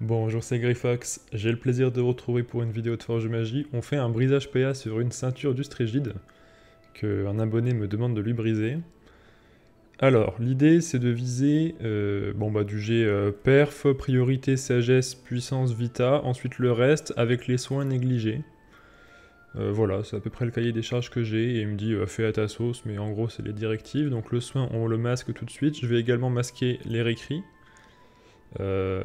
Bonjour, c'est Gryfox. J'ai le plaisir de vous retrouver pour une vidéo de Forge Magie. On fait un brisage PA sur une ceinture du que qu'un abonné me demande de lui briser. Alors, l'idée c'est de viser euh, bon, bah, du jet euh, perf, priorité, sagesse, puissance, vita, ensuite le reste avec les soins négligés. Euh, voilà, c'est à peu près le cahier des charges que j'ai, et il me dit fais à ta sauce, mais en gros c'est les directives, donc le soin on le masque tout de suite, je vais également masquer les récrits. Euh,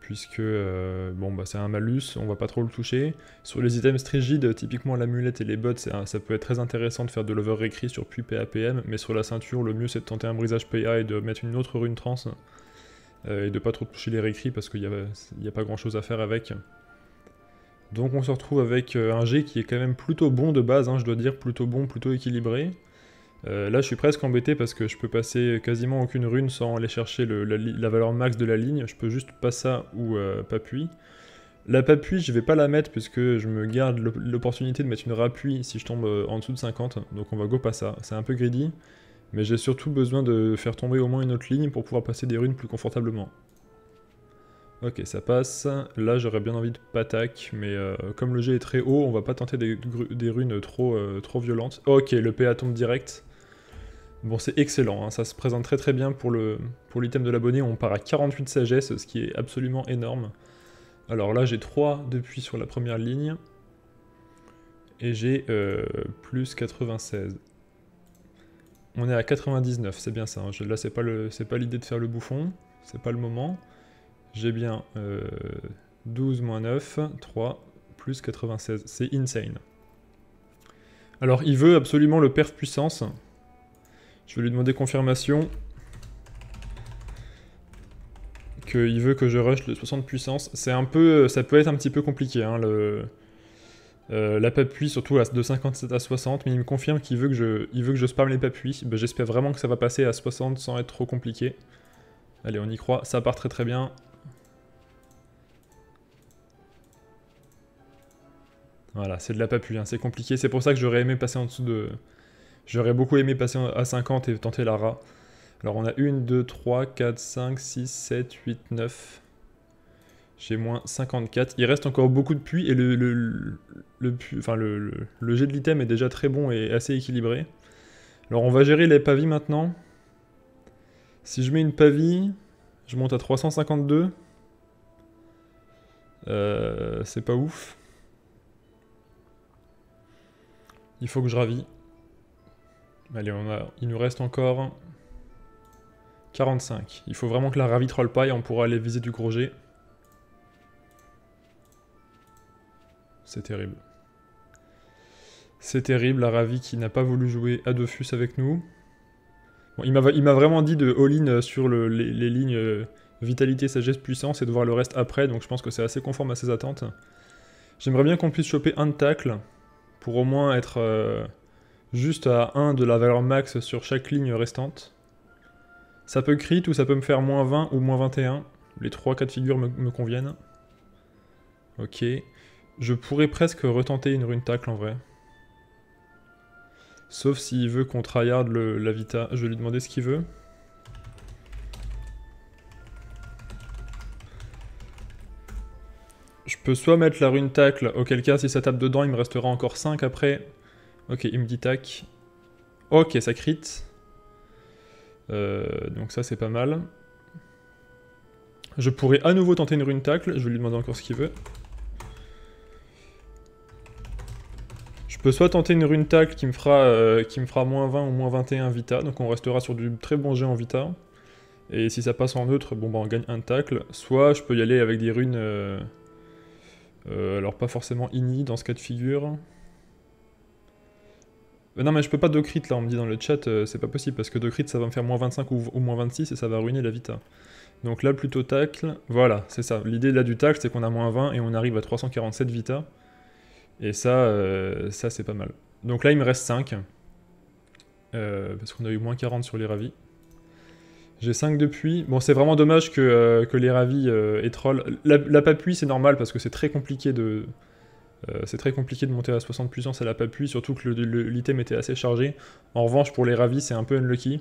puisque euh, bon bah c'est un malus, on va pas trop le toucher. Sur les items strigides, typiquement l'amulette et les bots, ça peut être très intéressant de faire de l'over écrit sur puits PAPM, mais sur la ceinture, le mieux c'est de tenter un brisage PA et de mettre une autre rune trans, euh, et de pas trop toucher les réécrits parce qu'il n'y a, pas grand chose à faire avec. Donc on se retrouve avec un G qui est quand même plutôt bon de base, hein, je dois dire, plutôt bon, plutôt équilibré. Euh, là, je suis presque embêté parce que je peux passer quasiment aucune rune sans aller chercher la, valeur max de la ligne. Je peux juste pas ça ou euh, pas La papuie je vais pas la mettre puisque je me garde l'opportunité de mettre une Rapui si je tombe euh, en dessous de 50. Donc on va go pas ça. C'est un peu greedy, mais j'ai surtout besoin de faire tomber au moins une autre ligne pour pouvoir passer des runes plus confortablement. Ok, ça passe. Là, j'aurais bien envie de patac, mais comme le jet est très haut, on va pas tenter des, runes trop, trop violentes. Ok, le PA tombe direct. Bon, c'est excellent, hein. ça se présente très très bien pour l'item pour de l'abonné. On part à 48 sagesse, ce qui est absolument énorme. Alors là, j'ai 3 depuis sur la première ligne. Et j'ai euh, plus 96. On est à 99, c'est bien ça. Hein. Là, c'est pas l'idée de faire le bouffon. C'est pas le moment. J'ai bien 12 euh, moins 9, 3, plus 96. C'est insane. Alors, il veut absolument le perf puissance. Je vais lui demander confirmation qu'il veut que je rush le 60 puissance. C'est un peu, euh, ça peut être un petit peu compliqué. Hein, le, euh, la papuie, surtout de 57 à 60, mais il me confirme qu'il veut que je, que je spam les papuies. Ben, j'espère vraiment que ça va passer à 60 sans être trop compliqué. Allez, on y croit. Ça part très très bien. Voilà, c'est de la papuie, hein, c'est compliqué. C'est pour ça que j'aurais aimé passer en dessous de, J'aurais beaucoup aimé passer à 50 et tenter la rat. Alors on a 1, 2, 3, 4, 5, 6, 7, 8, 9. J'ai moins 54. Il reste encore beaucoup de puits et le, le, le, jet de l'item est déjà très bon et assez équilibré. Alors on va gérer les pavis maintenant. Si je mets une pavie, je monte à 352. Euh, c'est pas ouf. Il faut que je ravis. Allez, on a... il nous reste encore 45. Il faut vraiment que la troll pas et on pourra aller viser du gros jet. C'est terrible. C'est terrible, la Ravi qui n'a pas voulu jouer à Dofus avec nous. Bon, il m'a vraiment dit de all-in euh, sur les, lignes euh, vitalité, sagesse, puissance et de voir le reste après, donc je pense que c'est assez conforme à ses attentes. J'aimerais bien qu'on puisse choper un tacle pour au moins être... Euh, juste à 1 de la valeur max sur chaque ligne restante. Ça peut crit ou ça peut me faire moins 20 ou moins 21. Les trois cas de figure me, conviennent. Ok. Je pourrais presque retenter une rune tacle en vrai. Sauf s'il veut qu'on tryhard le, la Vita. Je vais lui demander ce qu'il veut. Je peux soit mettre la rune tacle, auquel cas si ça tape dedans il me restera encore 5 après. Ok, il me dit tac. Ok, ça crit. Euh, donc ça, c'est pas mal. Je pourrais à nouveau tenter une rune tacle. Je vais lui demander encore ce qu'il veut. Je peux soit tenter une rune tacle qui me fera, euh, qui me fera moins 20 ou moins 21 vita. Donc on restera sur du très bon jeu en vita. Et si ça passe en neutre, bon bah on gagne un tacle. Soit je peux y aller avec des runes... Euh, alors pas forcément ini dans ce cas de figure. Euh, non, mais je peux pas 2 crit là, on me dit dans le chat, euh, c'est pas possible parce que 2 crit ça va me faire moins 25 ou, moins 26 et ça va ruiner la vita. Donc là, plutôt tacle, voilà, c'est ça. L'idée là du tacle, c'est qu'on a moins 20 et on arrive à 347 vita. Et ça, euh, ça c'est pas mal. Donc là, il me reste 5. parce qu'on a eu moins 40 sur les ravis. J'ai 5 depuis. Bon, c'est vraiment dommage que, les ravis et troll. La, papuie c'est normal parce que c'est très compliqué de. Euh, c'est très compliqué de monter à 60 puissance à la pu, surtout que l'item était assez chargé. En revanche, pour les ravis, c'est un peu unlucky.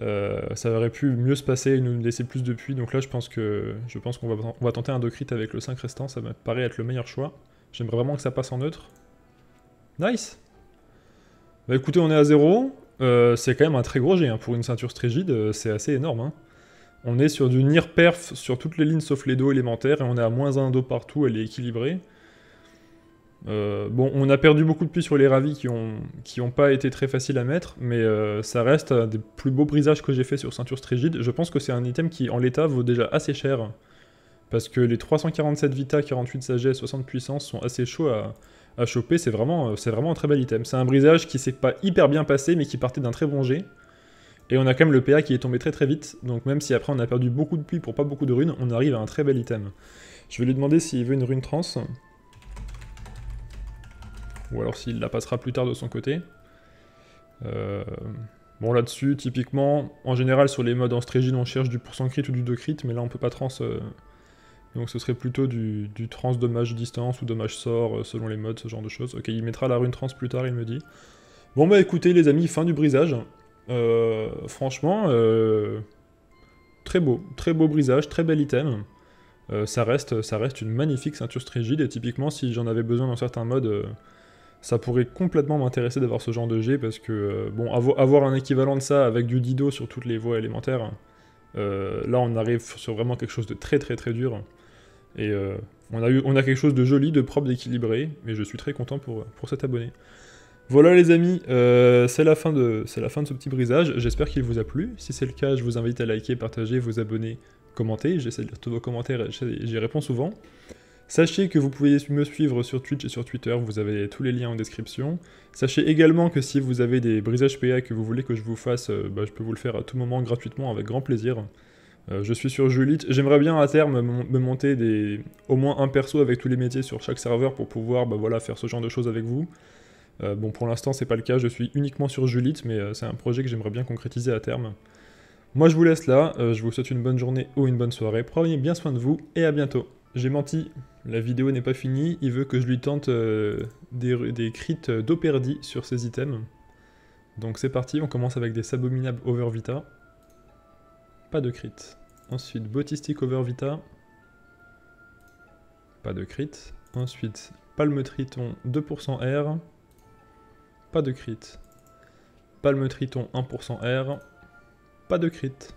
Euh, ça aurait pu mieux se passer et nous laisser plus de puits. Donc là, je pense que je pense qu'on va, va, tenter un Docrit avec le 5 restant. Ça me paraît être le meilleur choix. J'aimerais vraiment que ça passe en neutre. Nice Bah écoutez, on est à 0. Euh, c'est quand même un très gros jet hein, Pour une ceinture strigide, euh, c'est assez énorme. Hein. On est sur du nir perf sur toutes les lignes sauf les dos élémentaires. Et on est à moins 1 dos partout. Elle est équilibrée. Euh, bon, on a perdu beaucoup de puits sur les ravis qui ont, qui ont pas été très faciles à mettre, mais euh, ça reste un des plus beaux brisages que j'ai fait sur ceinture strigide. Je pense que c'est un item qui, en l'état, vaut déjà assez cher, parce que les 347 vita, 48 sagesse, 60 puissance sont assez chauds à, choper. C'est vraiment, euh, c'est vraiment un très bel item. C'est un brisage qui s'est pas hyper bien passé, mais qui partait d'un très bon jet. Et on a quand même le PA qui est tombé très très vite, donc même si après on a perdu beaucoup de puits pour pas beaucoup de runes, on arrive à un très bel item. Je vais lui demander s'il veut une rune trans ou alors s'il la passera plus tard de son côté. Euh, bon là-dessus, typiquement, en général sur les modes en strigide, on cherche du pourcent crit ou du 2 crit, mais là on peut pas trans... Euh, donc ce serait plutôt du, trans dommage distance ou dommage sort euh, selon les modes, ce genre de choses. Ok, il mettra la rune trans plus tard, il me dit. Bon bah écoutez les amis, fin du brisage. franchement, très beau, très beau brisage, très bel item. ça, reste, ça reste une magnifique ceinture strigide et typiquement si j'en avais besoin dans certains modes, ça pourrait complètement m'intéresser d'avoir ce genre de G parce que, euh, bon, avoir un équivalent de ça avec du Dido sur toutes les voies élémentaires, euh, là on arrive sur vraiment quelque chose de très très très dur. Et euh, on, a eu, on a quelque chose de joli, de propre, d'équilibré, mais je suis très content pour, pour cet abonné. Voilà les amis, c'est la, fin de, la fin de ce petit brisage, j'espère qu'il vous a plu. Si c'est le cas, je vous invite à liker, partager, vous abonner, commenter, j'essaie de lire tous vos commentaires, j'y réponds souvent. Sachez que vous pouvez me suivre sur Twitch et sur Twitter, vous avez tous les liens en description. Sachez également que si vous avez des brisages PA que vous voulez que je vous fasse, euh, bah, je peux vous le faire à tout moment gratuitement avec grand plaisir. Euh, je suis sur Julite, J'aimerais bien à terme me monter au moins un perso avec tous les métiers sur chaque serveur pour pouvoir bah, voilà, faire ce genre de choses avec vous. Euh, bon, pour l'instant, c'est pas le cas. Je suis uniquement sur Julite mais c'est un projet que j'aimerais bien concrétiser à terme. Moi, je vous laisse là. je vous souhaite une bonne journée ou une bonne soirée. Prenez bien soin de vous et à bientôt. J'ai menti. La vidéo n'est pas finie, il veut que je lui tente euh, des, des crits euh, d'Operdi sur ses items. Donc c'est parti, on commence avec des Sabominables Overvita. Pas de crit. Ensuite, Botistic Overvita. Pas de crit. Ensuite, Palme Triton 2% R. Pas de crit. Palme Triton 1% R. Pas de crit.